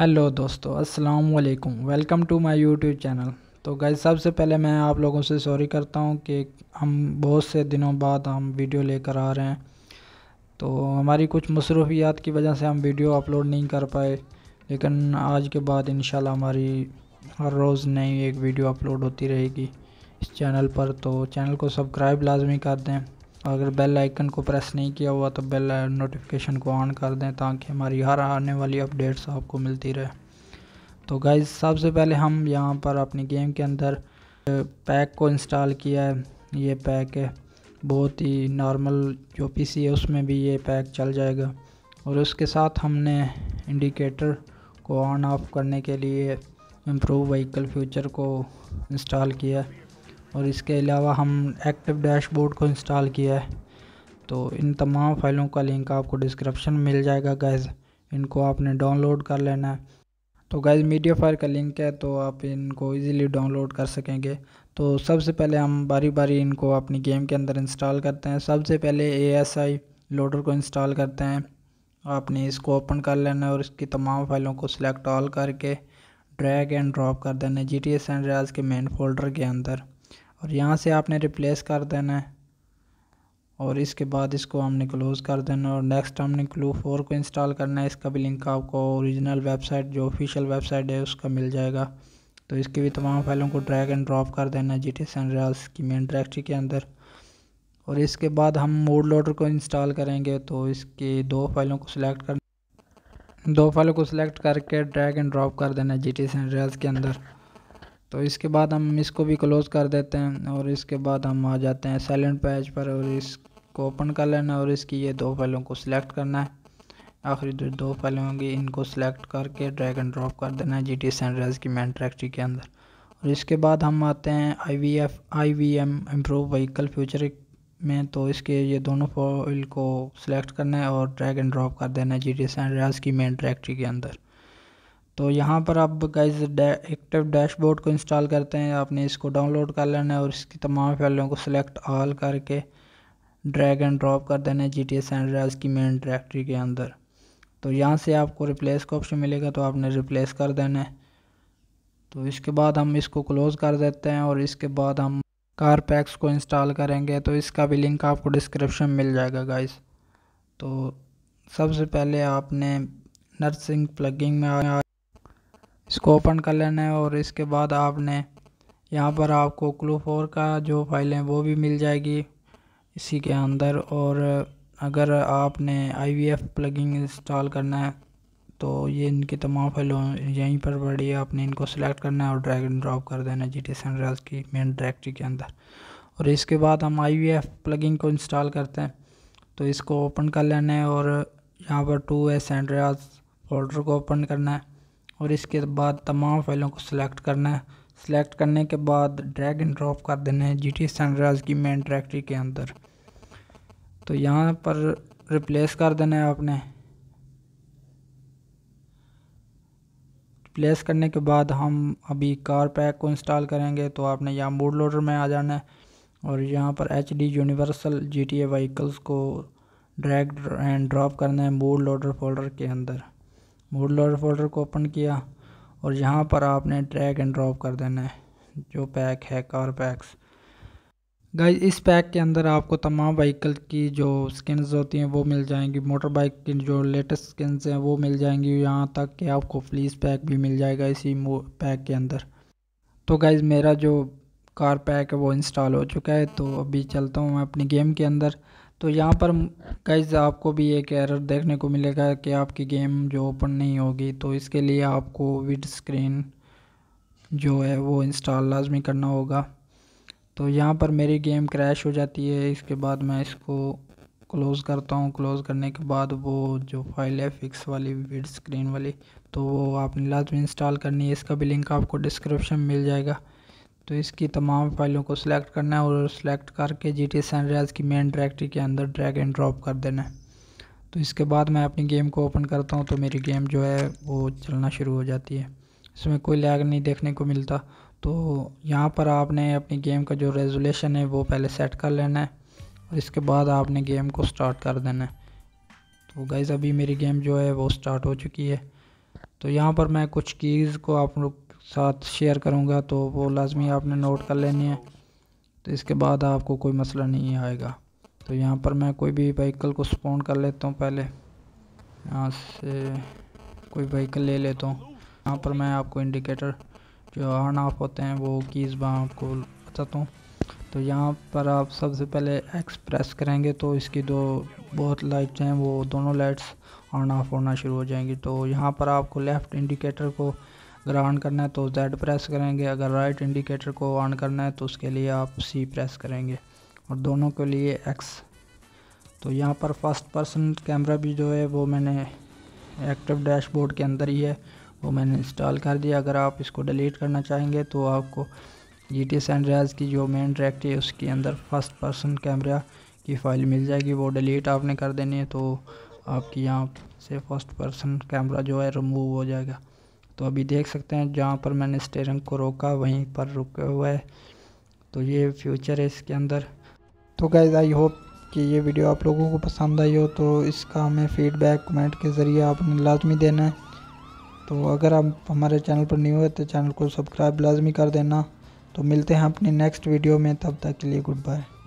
hello दोस्तों अस्सलाम वालेकुम welcome to my YouTube channel तो गई सबसे पहले मैं आप लोगों से सॉरी करता हूँ कि हम बहुत से दिनों बाद हम वीडियो लेकर आ रहे हैं तो हमारी कुछ मसरूफियात की वजह से हम वीडियो अपलोड नहीं कर पाए लेकिन आज के बाद इन हमारी हर रोज़ नई एक वीडियो अपलोड होती रहेगी इस चैनल पर तो चैनल को सब्सक्राइब लाजमी कर दें अगर बेल आइकन को प्रेस नहीं किया हुआ तो बेल नोटिफिकेशन को ऑन कर दें ताकि हमारी हर आने वाली अपडेट्स आपको मिलती रहे तो गाइज सबसे पहले हम यहाँ पर अपनी गेम के अंदर पैक को इंस्टॉल किया है ये पैक है बहुत ही नॉर्मल जो पीसी है उसमें भी ये पैक चल जाएगा और उसके साथ हमने इंडिकेटर को ऑन ऑफ करने के लिए इम्प्रूव व्हीकल फ्यूचर को इंस्टॉल किया है और इसके अलावा हम एक्टिव डैशबोर्ड को इंस्टॉल किया है तो इन तमाम फाइलों का लिंक आपको डिस्क्रिप्शन में मिल जाएगा गैज़ इनको आपने डाउनलोड कर लेना है तो गैज़ मीडिया फायर का लिंक है तो आप इनको इजीली डाउनलोड कर सकेंगे तो सबसे पहले हम बारी बारी इनको अपनी गेम के अंदर इंस्टॉल करते हैं सबसे पहले ए लोडर को इंस्टॉल करते हैं आपने इसको ओपन कर लेना है और इसकी तमाम फाइलों को सिलेक्ट ऑल करके ड्रैग एंड ड्रॉप कर देना है जी टी एस एंड के मेन फोल्डर के अंदर और यहाँ से आपने रिप्लेस कर देना है और इसके बाद इसको हमने क्लोज़ कर देना और नेक्स्ट हमने क्लू फोर को इंस्टॉल करना है इसका भी लिंक आपको ओरिजिनल वेबसाइट जो ऑफिशियल वेबसाइट है उसका मिल जाएगा तो इसके भी तमाम फाइलों को ड्रैग एंड ड्रॉप कर देना है जी टी सेंड्राल्स की मेन डायरेक्टरी के अंदर और इसके बाद हम मोड लोडर को इंस्टॉल करेंगे तो इसके दो फाइलों को सिलेक्ट कर दो फाइलों को सिलेक्ट करके ड्रैग एंड ड्रॉप कर देना है जी टी सेंड्राल्स के अंदर तो इसके बाद हम इसको भी क्लोज़ कर देते हैं और इसके बाद हम आ जाते हैं साइलेंट पेज पर और इसको ओपन कर लेना है और इसकी ये दो फाइलों को सिलेक्ट करना है आखिरी जो दो फाइलें होंगी इनको सिलेक्ट करके ड्रैग एंड ड्रॉप कर देना है जी टी सैनराइज की मैन ट्रैक्ट्री के अंदर और इसके बाद हम आते हैं I V F I V M improve vehicle future में तो इसके ये दोनों फाइल को सिलेक्ट करना है और ड्रैग एंड ड्रॉप कर देना है जी टी सैनराइज की मैन ट्रैक्ट्री के अंदर तो यहाँ पर आप गाइज एक्टिव डैशबोर्ड को इंस्टॉल करते हैं आपने इसको डाउनलोड कर लेना है और इसकी तमाम फाइलों को सिलेक्ट ऑल करके ड्रैग एंड ड्रॉप कर देना है जी टी एस की मेन डायरेक्टरी के अंदर तो यहाँ से आपको रिप्लेस का ऑप्शन मिलेगा तो आपने रिप्लेस कर देना है तो इसके बाद हम इसको क्लोज़ कर देते हैं और इसके बाद हम कार पैक्स को इंस्टॉल करेंगे तो इसका भी लिंक आपको डिस्क्रिप्शन मिल जाएगा गाइस तो सबसे पहले आपने नर्सिंग प्लगिंग में आया इसको ओपन कर लेना है और इसके बाद आपने यहाँ पर आपको क्लू फोर का जो फाइल है वो भी मिल जाएगी इसी के अंदर और अगर आपने I V F plugin install करना है तो ये इनकी तमाम फाइलों यहीं पर पड़ी है आपने इनको सेलेक्ट करना है और ड्रैग एंड ड्रॉप कर देना है जी टी सेंट्रल्स की मेन डायरेक्टरी के अंदर और इसके बाद हम आई वी एफ प्लगिंग को इंस्टॉल करते हैं तो इसको ओपन कर लेना है और यहाँ पर टू एस एंड्रियाज फोल्डर को ओपन करना है और इसके बाद तमाम फाइलों को सिलेक्ट करना है सिलेक्ट करने के बाद ड्रैग एंड ड्रॉप कर देना है जी टी सनराइज की मेन डायरेक्टरी के अंदर तो यहाँ पर रिप्लेस कर देना है आपने प्लेस करने के बाद हम अभी कार पैक को इंस्टॉल करेंगे तो आपने यहाँ मूड लोडर में आ जाना है और यहाँ पर H D universal G T A vehicles को ड्रैग एंड ड्रॉप करना है मूड लोडर फोल्डर के अंदर मोडलर फोल्डर को ओपन किया और यहाँ पर आपने ट्रैक एंड ड्रॉप कर देना है जो पैक है कार पैक्स गाइज इस पैक के अंदर आपको तमाम व्हीकल की जो स्किन होती हैं वो मिल जाएंगी मोटर बाइक की जो लेटेस्ट स्किन हैं वो मिल जाएंगी यहाँ तक कि आपको फ्लीस पैक भी मिल जाएगा इसी पैक के अंदर तो गाइज़ मेरा जो कार पैक है वो इंस्टॉल हो चुका है तो अभी चलता हूँ मैं अपनी गेम के अंदर तो यहाँ पर गाइज आपको भी एक एरर देखने को मिलेगा कि आपकी गेम जो ओपन नहीं होगी तो इसके लिए आपको विड स्क्रीन जो है वो इंस्टॉल लाजमी करना होगा तो यहाँ पर मेरी गेम क्रैश हो जाती है इसके बाद मैं इसको क्लोज़ करता हूँ क्लोज़ करने के बाद वो जो फाइल है फिक्स वाली विड स्क्रीन वाली तो वो आपने लाजमी इंस्टॉल करनी है इसका भी लिंक आपको डिस्क्रिप्शन मिल जाएगा तो इसकी तमाम फाइलों को सिलेक्ट करना है और सिलेक्ट करके जी टी सनराइज़ की मेन डायरेक्टरी के अंदर ड्रैग एंड ड्रॉप कर देना है तो इसके बाद मैं अपनी गेम को ओपन करता हूँ तो मेरी गेम जो है वो चलना शुरू हो जाती है इसमें कोई लैग नहीं देखने को मिलता तो यहाँ पर आपने अपनी गेम का जो रेजोलेशन है वो पहले सेट कर लेना है और इसके बाद आपने गेम को स्टार्ट कर देना है तो गाइज़ अभी मेरी गेम जो है वो स्टार्ट हो चुकी है तो यहाँ पर मैं कुछ कीज़ को आप लोग साथ शेयर करूँगा तो वो लाजमी आपने नोट कर लेनी है तो इसके बाद आपको कोई मसला नहीं आएगा तो यहाँ पर मैं कोई भी व्हीकल को स्पॉन्ड कर लेता हूँ पहले यहाँ से कोई व्हीकल ले लेता हूँ यहाँ पर मैं आपको इंडिकेटर जो ऑन ऑफ होते हैं वो कीज़ मैं आपको बताता हूँ तो यहाँ पर आप सबसे पहले एक्सप्रेस करेंगे तो इसकी दो बहुत लाइट्स हैं वो दोनों लाइट्स ऑन ऑफ होना शुरू हो जाएंगी तो यहाँ पर आपको लेफ़्ट इंडिकेटर को अगर ऑन करना है तो जेड प्रेस करेंगे अगर राइट इंडिकेटर को ऑन करना है तो उसके लिए आप सी प्रेस करेंगे और दोनों के लिए एक्स तो यहाँ पर फर्स्ट पर्सन कैमरा भी जो है वो मैंने एक्टिव डैशबोर्ड के अंदर ही है वो मैंने इंस्टॉल कर दिया अगर आप इसको डिलीट करना चाहेंगे तो आपको जी टी सैंड्रैज की जो मेन डायरेक्ट है उसके अंदर फर्स्ट पर्सन कैमरा की फ़ाइल मिल जाएगी वो डिलीट आपने कर देनी है तो आपकी यहाँ से फर्स्ट पर्सन कैमरा जो है रिमूव हो जाएगा तो अभी देख सकते हैं जहाँ पर मैंने स्टेरिंग को रोका वहीं पर रुके हुआ है तो ये फ्यूचर है इसके अंदर तो गैज़ आई होप कि ये वीडियो आप लोगों को पसंद आई हो तो इसका हमें फ़ीडबैक कमेंट के ज़रिए आपने लाजमी देना है तो अगर आप हमारे चैनल पर नहीं हुए तो चैनल को सब्सक्राइब लाजमी कर देना तो मिलते हैं अपनी नेक्स्ट वीडियो में तब तक के लिए गुड बाय